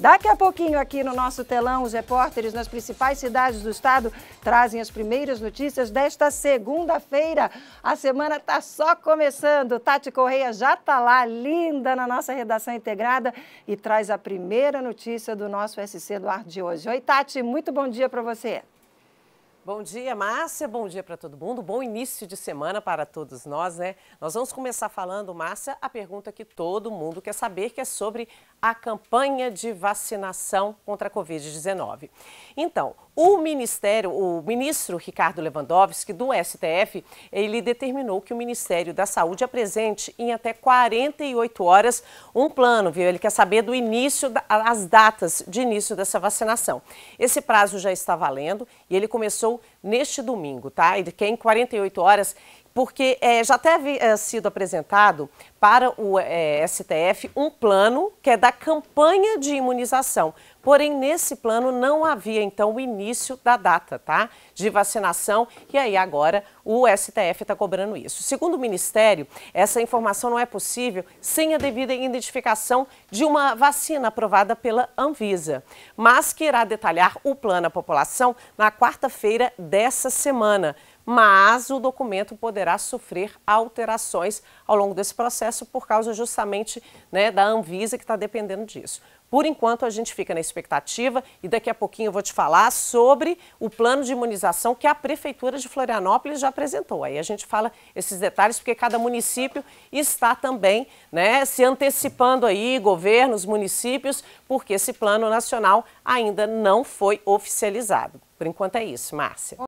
Daqui a pouquinho aqui no nosso telão, os repórteres nas principais cidades do estado trazem as primeiras notícias desta segunda-feira. A semana está só começando. Tati Correia já está lá, linda, na nossa redação integrada e traz a primeira notícia do nosso SC do ar de hoje. Oi, Tati, muito bom dia para você. Bom dia, Márcia. Bom dia para todo mundo. Bom início de semana para todos nós, né? Nós vamos começar falando, Márcia, a pergunta que todo mundo quer saber, que é sobre a campanha de vacinação contra a Covid-19. Então, o ministério, o ministro Ricardo Lewandowski do STF, ele determinou que o Ministério da Saúde apresente em até 48 horas um plano, viu? Ele quer saber do início as datas de início dessa vacinação. Esse prazo já está valendo e ele começou neste domingo, tá? E que é em 48 horas, porque é, já teve é, sido apresentado para o é, STF um plano que é da campanha de imunização. Porém, nesse plano não havia então o início da data, tá? De vacinação. E aí agora o STF está cobrando isso. Segundo o Ministério, essa informação não é possível sem a devida identificação de uma vacina aprovada pela Anvisa, mas que irá detalhar o plano à população na quarta-feira dessa semana mas o documento poderá sofrer alterações ao longo desse processo por causa justamente né, da Anvisa que está dependendo disso. Por enquanto, a gente fica na expectativa e daqui a pouquinho eu vou te falar sobre o plano de imunização que a Prefeitura de Florianópolis já apresentou. Aí a gente fala esses detalhes porque cada município está também né, se antecipando aí, governos, municípios, porque esse plano nacional ainda não foi oficializado. Por enquanto é isso, Márcia.